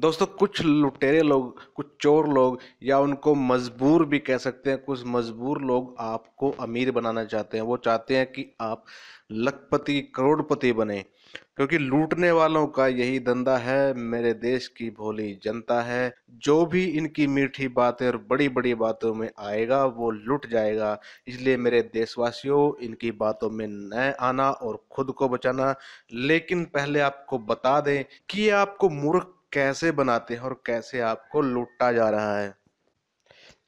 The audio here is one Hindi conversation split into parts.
दोस्तों कुछ लुटेरे लोग कुछ चोर लोग या उनको मजबूर भी कह सकते हैं कुछ मजबूर लोग आपको अमीर बनाना चाहते हैं वो चाहते हैं कि आप लखपति करोड़पति बने क्योंकि लूटने वालों का यही धंधा है मेरे देश की भोली जनता है जो भी इनकी मीठी बातें और बड़ी बड़ी बातों में आएगा वो लुट जाएगा इसलिए मेरे देशवासियों इनकी बातों में न आना और खुद को बचाना लेकिन पहले आपको बता दें कि आपको मूर्ख कैसे बनाते हैं और कैसे आपको लूटा जा रहा है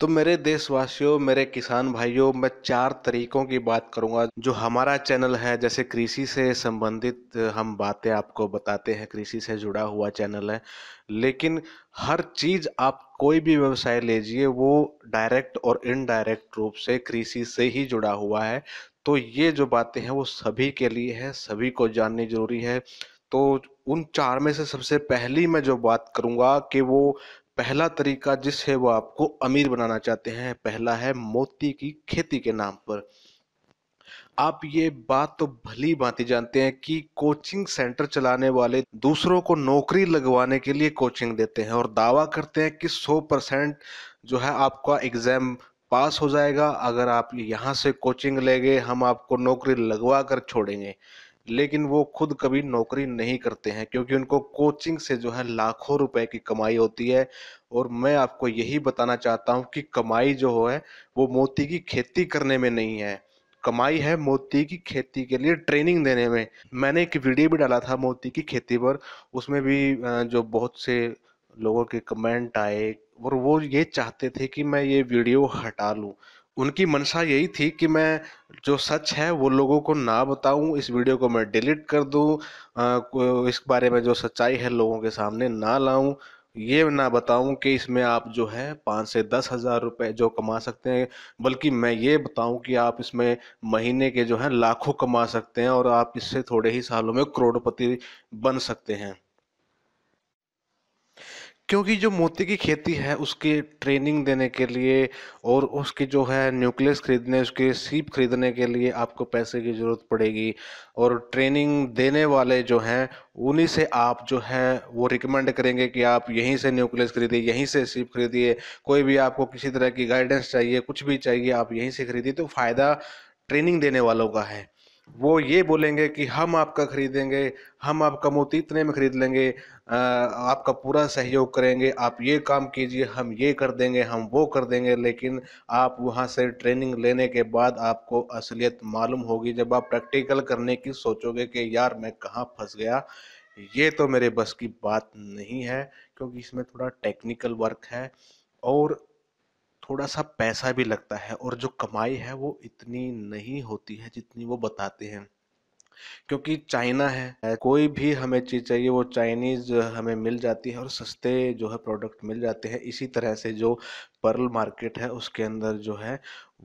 तो मेरे देशवासियों मेरे किसान भाइयों मैं चार तरीकों की बात करूंगा जो हमारा चैनल है जैसे कृषि से संबंधित हम बातें आपको बताते हैं कृषि से जुड़ा हुआ चैनल है लेकिन हर चीज़ आप कोई भी व्यवसाय लीजिए वो डायरेक्ट और इनडायरेक्ट रूप से कृषि से ही जुड़ा हुआ है तो ये जो बातें हैं वो सभी के लिए है सभी को जाननी जरूरी है तो उन चार में से सबसे पहली मैं जो बात करूंगा कि वो पहला तरीका जिससे वो आपको अमीर बनाना चाहते हैं पहला है मोती की खेती के नाम पर आप ये बात तो भली भांति जानते हैं कि कोचिंग सेंटर चलाने वाले दूसरों को नौकरी लगवाने के लिए कोचिंग देते हैं और दावा करते हैं कि 100 परसेंट जो है आपका एग्जाम पास हो जाएगा अगर आप यहाँ से कोचिंग लेंगे हम आपको नौकरी लगवा कर छोड़ेंगे लेकिन वो खुद कभी नौकरी नहीं करते हैं क्योंकि उनको कोचिंग से जो है लाखों रुपए की कमाई होती है और मैं आपको यही बताना चाहता हूँ कि कमाई जो है वो मोती की खेती करने में नहीं है कमाई है मोती की खेती के लिए ट्रेनिंग देने में मैंने एक वीडियो भी डाला था मोती की खेती पर उसमें भी जो बहुत से लोगों के कमेंट आए और वो ये चाहते थे कि मैं ये वीडियो हटा लूँ उनकी मंशा यही थी कि मैं जो सच है वो लोगों को ना बताऊं इस वीडियो को मैं डिलीट कर दूं इस बारे में जो सच्चाई है लोगों के सामने ना लाऊं ये ना बताऊं कि इसमें आप जो है पाँच से दस हज़ार रुपये जो कमा सकते हैं बल्कि मैं ये बताऊं कि आप इसमें महीने के जो है लाखों कमा सकते हैं और आप इससे थोड़े ही सालों में करोड़पति बन सकते हैं क्योंकि जो मोती की खेती है उसकी ट्रेनिंग देने के लिए और उसकी जो है न्यूक्लियस खरीदने उसके सीप खरीदने के लिए आपको पैसे की ज़रूरत पड़ेगी और ट्रेनिंग देने वाले जो हैं उन्हीं से आप जो है वो रिकमेंड करेंगे कि आप यहीं से न्यूक्लियस खरीदिए यहीं से सीप खरीदिए कोई भी आपको किसी तरह की गाइडेंस चाहिए कुछ भी चाहिए आप यहीं से खरीदिए तो फ़ायदा ट्रेनिंग देने वालों का है वो ये बोलेंगे कि हम आपका खरीदेंगे हम आपका मोती इतने में खरीद लेंगे आपका पूरा सहयोग करेंगे आप ये काम कीजिए हम ये कर देंगे हम वो कर देंगे लेकिन आप वहाँ से ट्रेनिंग लेने के बाद आपको असलियत मालूम होगी जब आप प्रैक्टिकल करने की सोचोगे कि यार मैं कहाँ फंस गया ये तो मेरे बस की बात नहीं है क्योंकि इसमें थोड़ा टेक्निकल वर्क है और थोड़ा सा पैसा भी लगता है और जो कमाई है वो इतनी नहीं होती है जितनी वो बताते हैं क्योंकि चाइना है कोई भी हमें चीज़ चाहिए वो चाइनीज़ हमें मिल जाती है और सस्ते जो है प्रोडक्ट मिल जाते हैं इसी तरह से जो पर्ल मार्केट है उसके अंदर जो है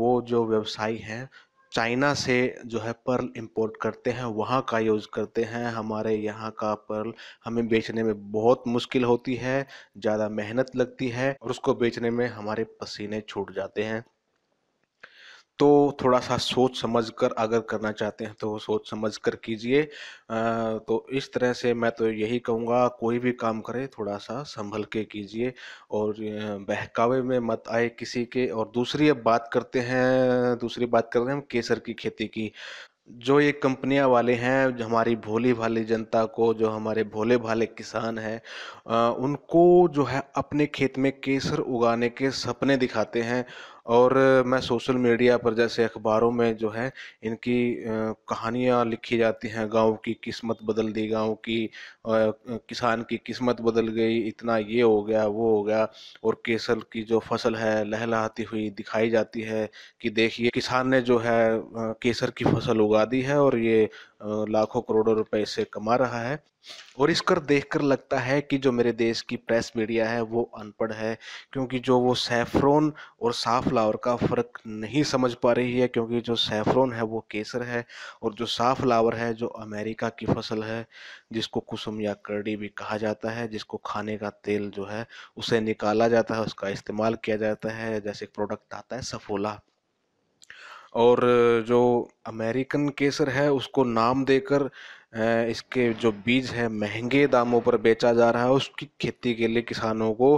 वो जो व्यवसायी हैं चाइना से जो है पर्ल इंपोर्ट करते हैं वहाँ का यूज़ करते हैं हमारे यहाँ का पर्ल हमें बेचने में बहुत मुश्किल होती है ज़्यादा मेहनत लगती है और उसको बेचने में हमारे पसीने छूट जाते हैं तो थोड़ा सा सोच समझ कर अगर करना चाहते हैं तो सोच समझ कर कीजिए तो इस तरह से मैं तो यही कहूँगा कोई भी काम करे थोड़ा सा संभल के कीजिए और बहकावे में मत आए किसी के और दूसरी अब बात करते हैं दूसरी बात कर रहे हैं हम केसर की खेती की जो ये कंपनियां वाले हैं जो हमारी भोली भाली जनता को जो हमारे भोले भाले किसान हैं उनको जो है अपने खेत में केसर उगाने के सपने दिखाते हैं और मैं सोशल मीडिया पर जैसे अखबारों में जो है इनकी कहानियाँ लिखी जाती हैं गांव की किस्मत बदल दी गांव की किसान की किस्मत बदल गई इतना ये हो गया वो हो गया और केसर की जो फसल है लहलाती हुई दिखाई जाती है कि देखिए किसान ने जो है केसर की फसल उगा दी है और ये लाखों करोड़ों रुपए से कमा रहा है और इस कर देख कर लगता है कि जो मेरे देश की प्रेस मीडिया है वो अनपढ़ है क्योंकि जो वो सैफ्रोन और साफ लावर का फ़र्क नहीं समझ पा रही है क्योंकि जो सैफ्रोन है वो केसर है और जो साफ लावर है जो अमेरिका की फसल है जिसको कुसुम या करडी भी कहा जाता है जिसको खाने का तेल जो है उसे निकाला जाता है उसका इस्तेमाल किया जाता है जैसे प्रोडक्ट आता है सफोला और जो अमेरिकन केसर है उसको नाम देकर इसके जो बीज है महंगे दामों पर बेचा जा रहा है उसकी खेती के लिए किसानों को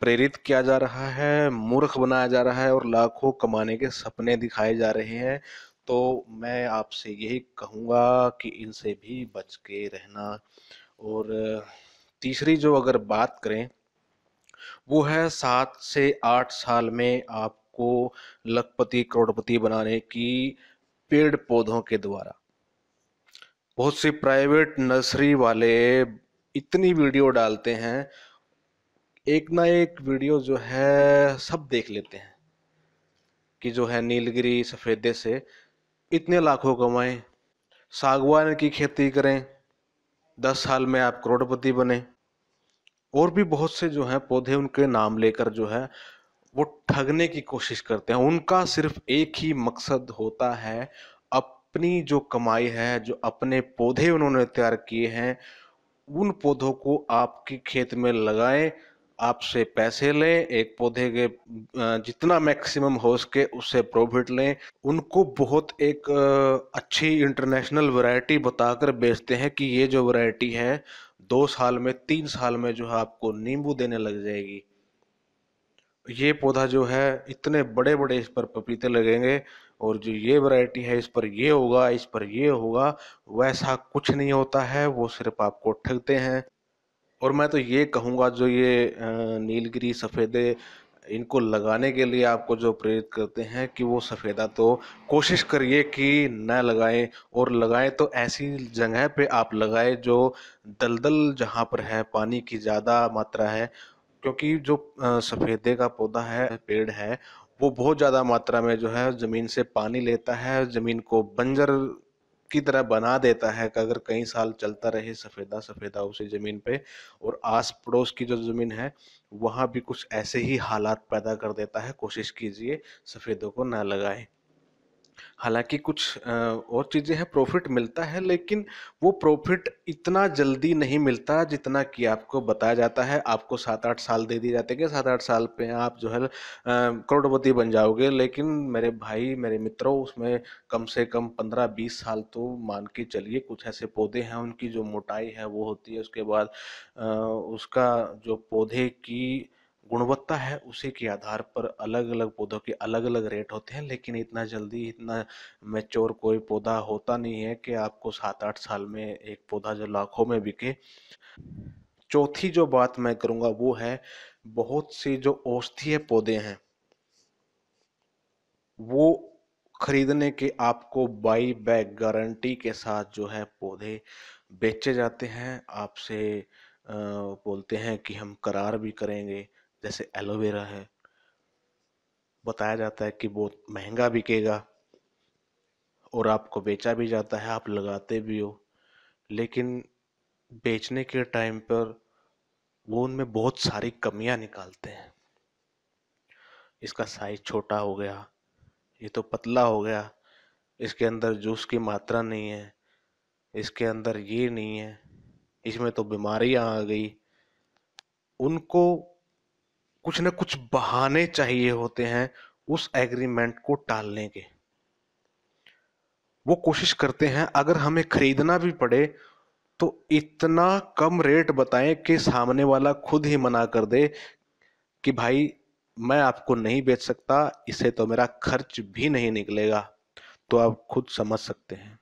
प्रेरित किया जा रहा है मूर्ख बनाया जा रहा है और लाखों कमाने के सपने दिखाए जा रहे हैं तो मैं आपसे यही कहूँगा कि इनसे भी बच के रहना और तीसरी जो अगर बात करें वो है सात से आठ साल में आप को लखपति करोड़पति बनाने की पेड़ पौधों के द्वारा बहुत सी प्राइवेट नर्सरी वाले इतनी वीडियो डालते हैं एक ना एक वीडियो जो है सब देख लेते हैं कि जो है नीलगिरी सफ़ेदे से इतने लाखों कमाए सागवान की खेती करें दस साल में आप करोड़पति बने और भी बहुत से जो हैं पौधे उनके नाम लेकर जो है वो ठगने की कोशिश करते हैं उनका सिर्फ एक ही मकसद होता है अपनी जो कमाई है जो अपने पौधे उन्होंने तैयार किए हैं उन पौधों को आपके खेत में लगाएं आपसे पैसे लें एक पौधे के जितना मैक्सिमम हो सके उससे प्रॉफिट लें उनको बहुत एक अच्छी इंटरनेशनल वैरायटी बताकर बेचते हैं कि ये जो वैरायटी है दो साल में तीन साल में जो है आपको नींबू देने लग जाएगी ये पौधा जो है इतने बड़े बड़े इस पर पपीते लगेंगे और जो ये वैरायटी है इस पर ये होगा इस पर ये होगा वैसा कुछ नहीं होता है वो सिर्फ आपको ठगते हैं और मैं तो ये कहूँगा जो ये नीलगिरी सफ़ेदे इनको लगाने के लिए आपको जो प्रेरित करते हैं कि वो सफ़ेदा तो कोशिश करिए कि न लगाएं और लगाएं तो ऐसी जगह पे आप लगाएं जो दलदल जहाँ पर है पानी की ज़्यादा मात्रा है क्योंकि जो सफ़ेदे का पौधा है पेड़ है वो बहुत ज़्यादा मात्रा में जो है ज़मीन से पानी लेता है ज़मीन को बंजर की तरह बना देता है कि अगर कई साल चलता रहे सफ़ेदा सफ़ेदा उसी ज़मीन पे और आस पड़ोस की जो ज़मीन है वहाँ भी कुछ ऐसे ही हालात पैदा कर देता है कोशिश कीजिए सफ़ेदों को ना लगाएं हालांकि कुछ और चीज़ें हैं प्रॉफिट मिलता है लेकिन वो प्रॉफिट इतना जल्दी नहीं मिलता जितना कि आपको बताया जाता है आपको सात आठ साल दे दिए जाते हैं सात आठ साल पे आप जो है करोड़पति बन जाओगे लेकिन मेरे भाई मेरे मित्रों उसमें कम से कम पंद्रह बीस साल तो मान के चलिए कुछ ऐसे पौधे हैं उनकी जो मोटाई है वो होती है उसके बाद उसका जो पौधे की गुणवत्ता है उसी के आधार पर अलग अलग पौधों के अलग अलग रेट होते हैं लेकिन इतना जल्दी इतना मेच्योर कोई पौधा होता नहीं है कि आपको सात आठ साल में एक पौधा जो लाखों में बिके चौथी जो बात मैं करूँगा वो है बहुत से जो औषधीय पौधे हैं वो खरीदने के आपको बाई बैक गारंटी के साथ जो है पौधे बेचे जाते हैं आपसे बोलते हैं कि हम करार भी करेंगे जैसे एलोवेरा है बताया जाता है कि बहुत महंगा बिकेगा और आपको बेचा भी जाता है आप लगाते भी हो लेकिन बेचने के टाइम पर वो उनमें बहुत सारी कमियां निकालते हैं इसका साइज छोटा हो गया ये तो पतला हो गया इसके अंदर जूस की मात्रा नहीं है इसके अंदर ये नहीं है इसमें तो बीमारियां आ गई उनको कुछ ना कुछ बहाने चाहिए होते हैं उस एग्रीमेंट को टालने के वो कोशिश करते हैं अगर हमें खरीदना भी पड़े तो इतना कम रेट बताएं कि सामने वाला खुद ही मना कर दे कि भाई मैं आपको नहीं बेच सकता इसे तो मेरा खर्च भी नहीं निकलेगा तो आप खुद समझ सकते हैं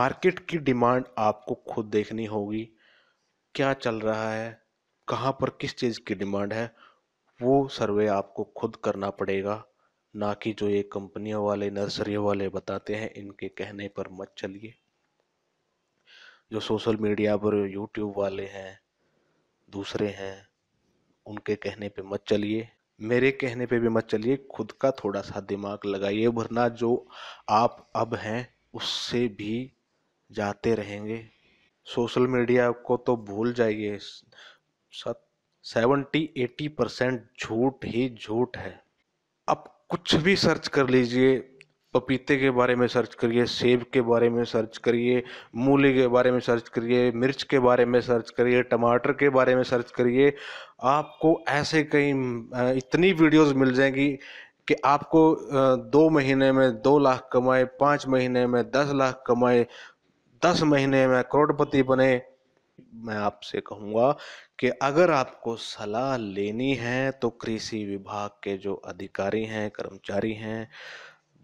मार्केट की डिमांड आपको खुद देखनी होगी क्या चल रहा है कहाँ पर किस चीज़ की डिमांड है वो सर्वे आपको खुद करना पड़ेगा ना कि जो ये कंपनियों वाले नर्सरी वाले बताते हैं इनके कहने पर मत चलिए जो सोशल मीडिया पर यूट्यूब वाले हैं दूसरे हैं उनके कहने पे मत चलिए मेरे कहने पे भी मत चलिए खुद का थोड़ा सा दिमाग लगाइए वरना जो आप अब हैं उससे भी जाते रहेंगे सोशल मीडिया को तो भूल जाइए सत सेवेंटी एटी परसेंट झूठ ही झूठ है आप कुछ भी सर्च कर लीजिए पपीते के बारे में सर्च करिए सेब के बारे में सर्च करिए मूली के बारे में सर्च करिए मिर्च के बारे में सर्च करिए टमाटर के बारे में सर्च करिए आपको ऐसे कई इतनी वीडियोस मिल जाएंगी कि आपको दो महीने में दो लाख कमाए पाँच महीने में दस लाख कमाए दस महीने में करोड़पति बने मैं आपसे कहूँगा कि अगर आपको सलाह लेनी है तो कृषि विभाग के जो अधिकारी हैं कर्मचारी हैं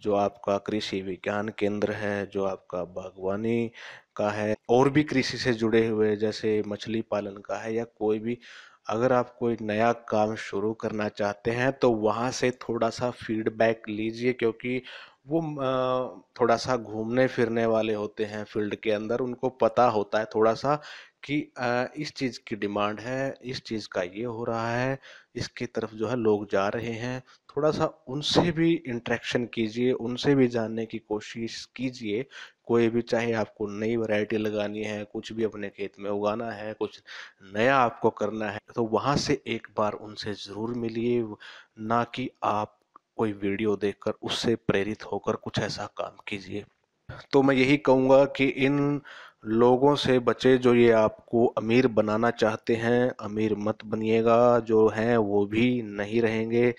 जो आपका कृषि विज्ञान केंद्र है जो आपका बागवानी का है और भी कृषि से जुड़े हुए जैसे मछली पालन का है या कोई भी अगर आप कोई नया काम शुरू करना चाहते हैं तो वहाँ से थोड़ा सा फीडबैक लीजिए क्योंकि वो थोड़ा सा घूमने फिरने वाले होते हैं फील्ड के अंदर उनको पता होता है थोड़ा सा कि इस चीज़ की डिमांड है इस चीज़ का ये हो रहा है इसकी तरफ जो है लोग जा रहे हैं थोड़ा सा उनसे भी इंट्रैक्शन कीजिए उनसे भी जानने की कोशिश कीजिए कोई भी चाहे आपको नई वैरायटी लगानी है कुछ भी अपने खेत में उगाना है कुछ नया आपको करना है तो वहाँ से एक बार उनसे ज़रूर मिलिए ना कि आप कोई वीडियो देखकर उससे प्रेरित होकर कुछ ऐसा काम कीजिए तो मैं यही कहूँगा कि इन लोगों से बचे जो ये आपको अमीर बनाना चाहते हैं अमीर मत बनिएगा जो हैं वो भी नहीं रहेंगे